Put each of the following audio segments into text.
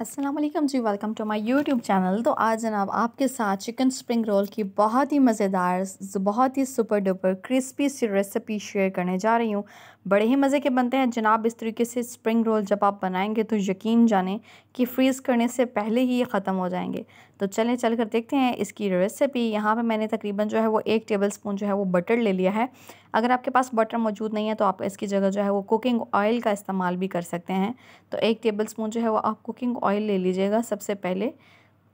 Aslam ji welcome to my YouTube channel तो आज जनाब आपके साथ चिकन स्प्रिंग रोल की बहुत ही मज़ेदार बहुत ही सुपर डुपर क्रिस्पी सी रेसिपी शेयर करने जा रही हूँ बड़े ही मज़े के बनते हैं जनाब इस तरीके से स्प्रिंग रोल जब आप बनाएंगे तो यकीन जाने कि फ्रीज़ करने से पहले ही ये ख़त्म हो जाएंगे तो चलें चल कर देखते हैं इसकी रेसिपी यहाँ पे मैंने तकरीबन जो है वो एक टेबल स्पून जो है वो बटर ले लिया है अगर आपके पास बटर मौजूद नहीं है तो आप इसकी जगह जो है वो कुकिंग ऑयल का इस्तेमाल भी कर सकते हैं तो एक टेबल स्पून जो है वो आप कुकिंग ऑयल ले लीजिएगा सबसे पहले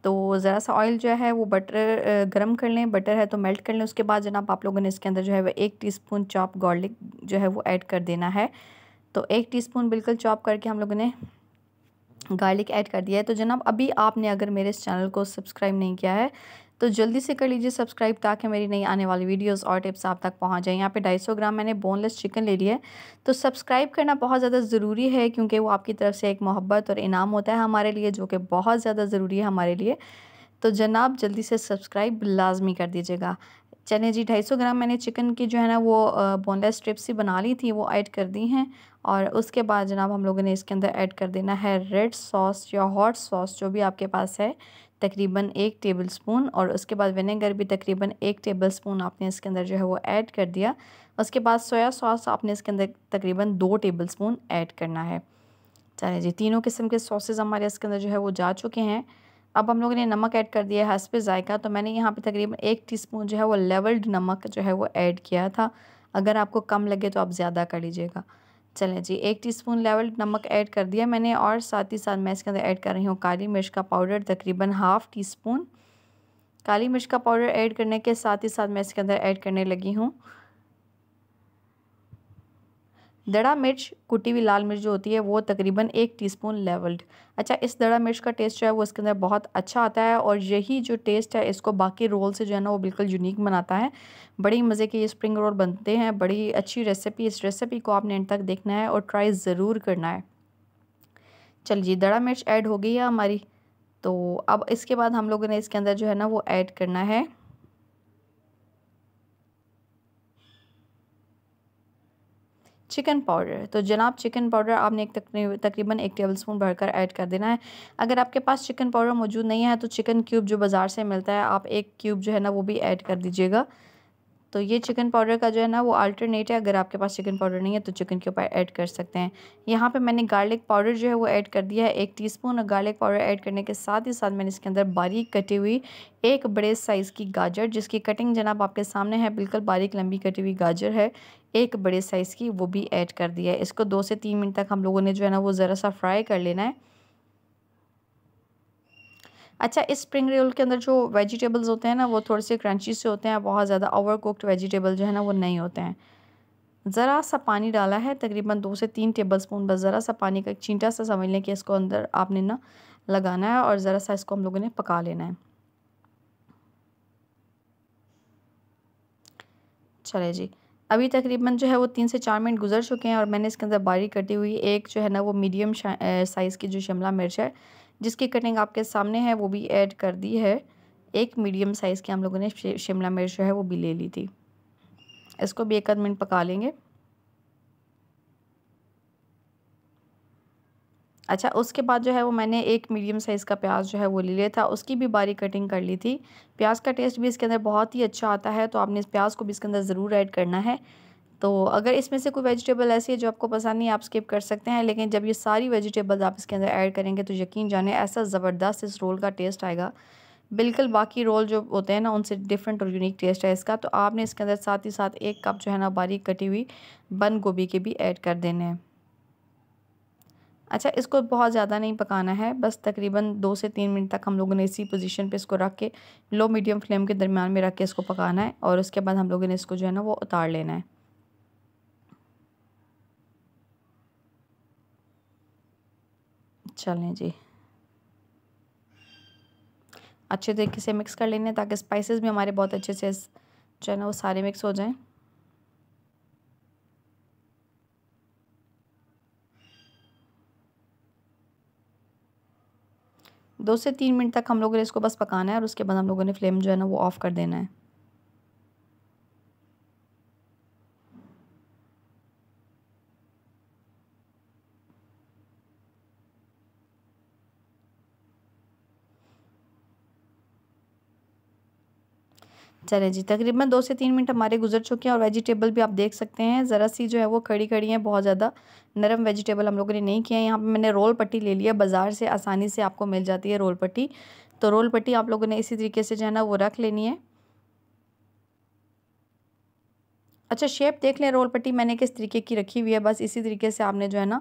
तो ज़रा सा ऑयल जो है वो बटर गरम कर लें बटर है तो मेल्ट कर लें उसके बाद जनाब आप लोगों ने इसके अंदर जो है वो एक टीस्पून चॉप गार्लिक जो है वो ऐड कर देना है तो एक टीस्पून बिल्कुल चॉप करके हम लोगों ने गार्लिक ऐड कर दिया है तो जनाब अभी आपने अगर मेरे इस चैनल को सब्सक्राइब नहीं किया है तो जल्दी से कर लीजिए सब्सक्राइब ताकि मेरी नई आने वाली वीडियोस और टिप्स आप तक पहुंच जाएँ यहाँ पे 250 ग्राम मैंने बोनलेस चिकन ले लिया है तो सब्सक्राइब करना बहुत ज़्यादा ज़रूरी है क्योंकि वो आपकी तरफ से एक मोहब्बत और इनाम होता है हमारे लिए जो कि बहुत ज़्यादा ज़रूरी है हमारे लिए तो जनाब जल्दी से सब्सक्राइब लाजमी कर दीजिएगा चने जी सौ ग्राम मैंने चिकन की जो है ना वो बोनलेस स्ट्रिप्स ही बना ली थी वो ऐड कर दी हैं और उसके बाद जनाब हम लोगों ने इसके अंदर ऐड कर देना है रेड सॉस या हॉट सॉस जो भी आपके पास है तकरीबन एक टेबल स्पून और उसके बाद विनेगर भी तकरीबन एक टेबल स्पून आपने इसके अंदर जो है वो ऐड कर दिया उसके बाद सोया सॉस आपने इसके अंदर तकरीबन दो टेबल स्पून ऐड करना है चले जी तीनों किस्म के सॉसेज हमारे इसके अंदर जो है वो जा चुके हैं अब हम लोगों ने नमक ऐड कर दिया है हंस पे जायका तो मैंने यहाँ पर तकरीबन एक स्पून जो है वो लेवल्ड नमक जो है वो ऐड किया था अगर आपको कम लगे तो आप ज़्यादा कर लीजिएगा चलें जी एक टीस्पून लेवल नमक ऐड कर दिया मैंने और साथ ही साथ मैं इसके अंदर ऐड कर रही हूँ काली मिर्च का पाउडर तकरीबन हाफ़ टी स्पून काली मिर्च का पाउडर ऐड करने के साथ ही साथ मैं इसके अंदर ऐड करने लगी हूँ दड़ा मिर्च कुटी हुई लाल मिर्च जो होती है वो तकरीबन एक टीस्पून लेवल्ड अच्छा इस दड़ा मिर्च का टेस्ट जो है वो इसके अंदर बहुत अच्छा आता है और यही जो टेस्ट है इसको बाकी रोल से जो है ना वो बिल्कुल यूनिक बनाता है बड़ी मज़े के ये स्प्रिंग रोल बनते हैं बड़ी अच्छी रेसिपी इस रेसिपी को आपने एंड तक देखना है और ट्राई ज़रूर करना है चल जी दड़ा मिर्च ऐड हो गई है हमारी तो अब इसके बाद हम लोगों ने इसके अंदर जो है ना वो ऐड करना है चिकन पाउडर तो जनाब चिकन पाउडर आपने एक तकरीबन एक टेबल स्पून भरकर ऐड कर देना है अगर आपके पास चिकन पाउडर मौजूद नहीं है तो चिकन क्यूब जो बाज़ार से मिलता है आप एक क्यूब जो है ना वो भी ऐड कर दीजिएगा तो ये चिकन पाउडर का जो है ना वो अल्टरनेट है अगर आपके पास चिकन पाउडर नहीं है तो चिकन के ऊपर ऐड कर सकते हैं यहाँ पे मैंने गार्लिक पाउडर जो है वो ऐड कर दिया है एक टीस्पून और गार्लिक पाउडर ऐड करने के साथ ही साथ मैंने इसके अंदर बारीक कटी हुई एक बड़े साइज़ की गाजर जिसकी कटिंग जनाब आपके सामने है बिल्कुल बारीक लंबी कटी हुई गाजर है एक बड़े साइज़ की वो भी ऐड कर दिया है इसको दो से तीन मिनट तक हम लोगों ने जो है ना वो ज़रा सा फ्राई कर लेना है अच्छा इस स्प्रिंग रोल के अंदर जो वेजिटेबल्स होते हैं ना वो थोड़े से क्रंची से होते हैं बहुत ज़्यादा ओवर कुकड वेजिटेबल जो है ना वो नहीं होते हैं ज़रा सा पानी डाला है तकरीबन दो से तीन टेबल स्पून बस ज़रा सा पानी का एक चींटा सा समझ लें कि इसको अंदर आपने ना लगाना है और ज़रा सा इसको हम लोगों ने पका लेना है चले जी अभी तकरीबन जो है वो तीन से चार मिनट गुजर चुके हैं और मैंने इसके अंदर बारीक कटी हुई एक जो है ना वो मीडियम साइज़ की जो शिमला मिर्च है जिसकी कटिंग आपके सामने है वो भी ऐड कर दी है एक मीडियम साइज़ की हम लोगों ने शिमला मिर्च जो है वो भी ले ली थी इसको भी एक आध मिनट पका लेंगे अच्छा उसके बाद जो है वो मैंने एक मीडियम साइज़ का प्याज जो है वो ले लिया था उसकी भी बारीक कटिंग कर ली थी प्याज का टेस्ट भी इसके अंदर बहुत ही अच्छा आता है तो आपने इस प्याज को भी इसके अंदर ज़रूर ऐड करना है तो अगर इसमें से कोई वेजिटेबल ऐसी है जो आपको पसंद नहीं आप स्किप कर सकते हैं लेकिन जब ये सारी वेजिटेबल्स आप इसके अंदर ऐड करेंगे तो यकीन जाने ऐसा ज़बरदस्त इस रोल का टेस्ट आएगा बिल्कुल बाकी रोल जो होते हैं ना उनसे डिफरेंट और यूनिक टेस्ट है इसका तो आपने इसके अंदर साथ ही साथ एक कप जो है ना बारीक कटी हुई बंद गोभी के भी ऐड कर देने हैं अच्छा इसको बहुत ज़्यादा नहीं पकाना है बस तकरीबन दो से तीन मिनट तक हम लोगों ने इसी पोजीशन पे इसको रख के लो मीडियम फ्लेम के दरमियान में रख के इसको पकाना है और उसके बाद हम लोगों ने इसको जो है ना वो उतार लेना है चलें जी अच्छे तरीके से मिक्स कर लेने ताकि स्पाइसेस भी हमारे बहुत अच्छे से जो है ना वो सारे मिक्स हो जाएं दो से तीन मिनट तक हम लोगों ने इसको बस पकाना है और उसके बाद हम लोगों ने फ्लेम जो है ना वो ऑफ़ कर देना है चले जी तकरीबन दो से तीन मिनट हमारे गुजर चुके हैं और वेजिटेबल भी आप देख सकते हैं ज़रा सी जो है वो खड़ी खड़ी हैं बहुत ज़्यादा नरम वेजिटेबल हम लोगों ने नहीं किया है यहाँ पर मैंने रोल पट्टी ले लिया बाज़ार से आसानी से आपको मिल जाती है रोल पट्टी तो रोल पट्टी आप लोगों ने इसी तरीके से जो है ना वो रख लेनी है अच्छा शेप देख लें रोल पट्टी मैंने किस तरीके की रखी हुई है बस इसी तरीके से आपने जो है ना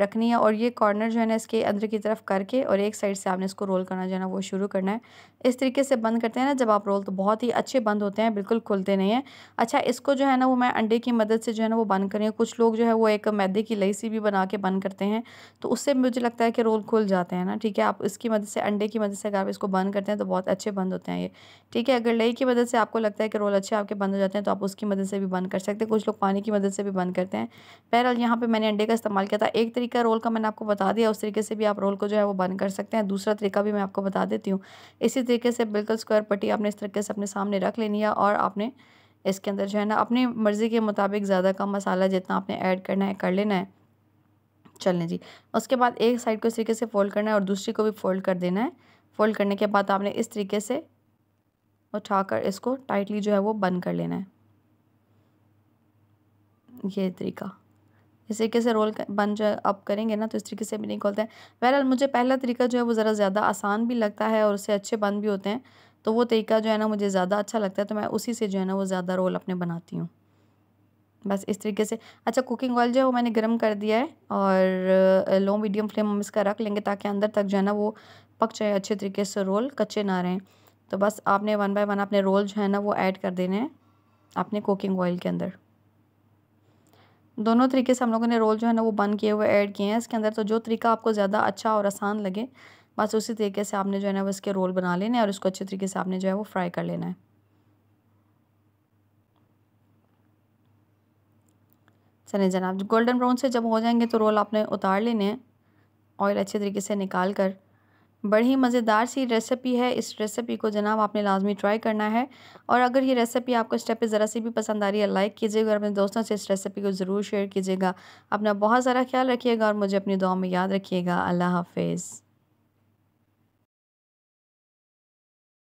रखनी है और ये कॉर्नर जो है ना इसके अंदर की तरफ करके और एक साइड से आपने इसको रोल करना जो है ना वो शुरू करना है इस तरीके से बंद करते हैं ना जब आप रोल तो बहुत ही अच्छे बंद होते हैं बिल्कुल खुलते नहीं हैं अच्छा इसको जो है ना वो मैं अंडे की मदद से जो है ना वो बंद कर रही हूँ कुछ लोग जो है वो एक मैदे की लई सी भी बना के बंद करते हैं तो उससे मुझे लगता है कि रोल खुल जाते हैं ना ठीक है आप इसकी मदद से अंडे की मदद से अगर आप इसको बंद करते हैं तो बहुत अच्छे बंद होते हैं ये ठीक है अगर लई की मदद से आपको लगता है कि रोल अच्छे आपके बंद हो जाते हैं तो आप उसकी मदद से भी बंद कर सकते हैं कुछ लोग पानी की मदद से भी बंद करते हैं बहरहाल यहाँ पर मैंने अंडे का इस्तेमाल किया था एक तरीके तरीका रोल का मैंने आपको बता दिया उस तरीके से भी आप रोल को जो है वो बंद कर सकते हैं दूसरा तरीका भी मैं आपको बता देती हूँ इसी तरीके से बिल्कुल स्क्वायर पट्टी आपने इस तरीके से अपने सामने रख लेनी है और आपने इसके अंदर जो है ना अपनी मर्ज़ी के मुताबिक ज़्यादा कम मसाला जितना आपने ऐड करना है कर लेना है चलने जी उसके बाद एक साइड को इस तरीके से फोल्ड करना है और दूसरी को भी फोल्ड कर देना है फोल्ड करने के बाद आपने इस तरीके से उठाकर इसको टाइटली जो है वो बंद कर लेना है ये तरीका इस तरीके से रोल बन जो आप करेंगे ना तो इस तरीके से भी नहीं खोलते हैं बहरहाल मुझे पहला तरीका जो है वो ज़रा ज़्यादा आसान भी लगता है और उससे अच्छे बन भी होते हैं तो वो तरीका जो है ना मुझे ज़्यादा अच्छा लगता है तो मैं उसी से जो है ना वो ज़्यादा रोल अपने बनाती हूँ बस इस तरीके से अच्छा कुकिंग ऑयल जो है वो मैंने गर्म कर दिया है और लो मीडियम फ्लेम हम इसका रख लेंगे ताकि अंदर तक जो है ना वो पक जाए अच्छे तरीके से रोल कच्चे ना रहें तो बस आपने वन बाय वन अपने रोल जो है ना वो ऐड कर देने हैं अपने कुकिंग ऑयल के अंदर दोनों तरीके से हम लोगों ने रोल जो है ना वो बन किए हुए ऐड किए हैं इसके अंदर तो जो तरीका आपको ज़्यादा अच्छा और आसान लगे बस उसी तरीके से आपने जो है ना वो इसके रोल बना लेने और उसको अच्छे तरीके से आपने जो है वो फ्राई कर लेना है चले जनाब गोल्डन ब्राउन से जब हो जाएंगे तो रोल आपने उतार लेने हैं ऑयल अच्छे तरीके से निकाल कर बड़ी ही मज़ेदार सी रेसिपी है इस रेसिपी को जनाब आपने लाजमी ट्राई करना है और अगर ये रेसिपी आपको स्टेप पे ज़रा सी भी पसंद आ रही है लाइक कीजिएगा और अपने दोस्तों से इस रेसिपी को ज़रूर शेयर कीजिएगा अपना बहुत सारा ख्याल रखिएगा और मुझे अपनी दुआ में याद रखिएगा अल्लाह हाफिज़